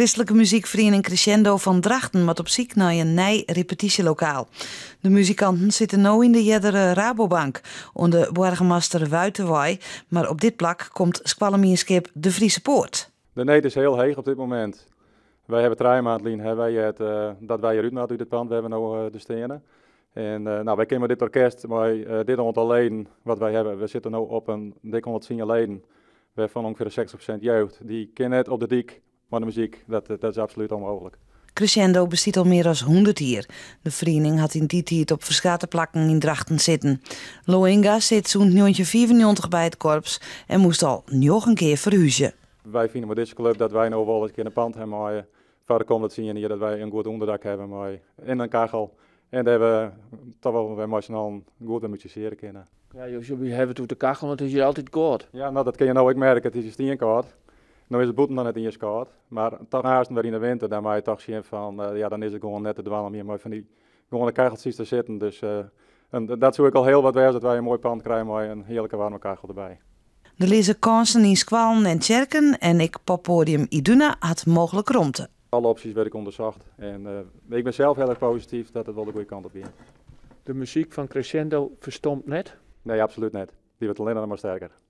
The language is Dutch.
Christelijke muziekvereniging Crescendo van Drachten wat op ziek naar een nij repetitielokaal. De muzikanten zitten nu in de Jeddere Rabobank onder Borgemaster Wuitenwaai, maar op dit plak komt Squalemierskip de Friese Poort. De neet is heel heeg op dit moment. Wij hebben drie hebben wij uh, dat wij eruit uit het pand, we hebben nu eh, de stenen. En eh, nou, wij kennen dit orkest, maar dit honderd alleen wat wij hebben. We zitten nu op een dik 110 leden van ongeveer 60% jeugd. Die kennen net op de dik maar de muziek, dat, eh, dat is absoluut onmogelijk. Crescendo bestaat al meer dan 100 jaar. De vereniging had in die tijd op verschillende plakken in Drachten zitten. Loinga zit zo'n 1994 bij het korps en moest al nog een keer verhuizen. Wij vinden met deze club dat wij nog wel eens keer een pand hebben. Maar eh, verder komt het zien hier dat wij een goed onderdak hebben maar eh, in een kachel. En dat we toch wel bij Marsenaal goed musiceren kunnen. Ja, we hebben het de kachel, want het is hier altijd koud. Ja, nou, dat kun je nou ook merken. Het is hier koud. Nu is het boeten dan net in je scout. Maar toch haast weer in de winter, dan maak je toch zien van, eh, ja, dan is het gewoon net te dwalen hier, mooi van die gewoon de te zitten. Dus eh, en dat zoek ik al heel wat wijs dat wij een mooi pand krijgen, mooi een heerlijke warme kachel erbij. De lezen kansen in squalen en Cherken en ik podium Iduna had mogelijk romte. Alle opties werd ik onderzocht en uh, ik ben zelf heel erg positief dat het wel de goede kant op ging. De muziek van Crescendo verstomt net? Nee, absoluut net. Die wordt alleen maar sterker.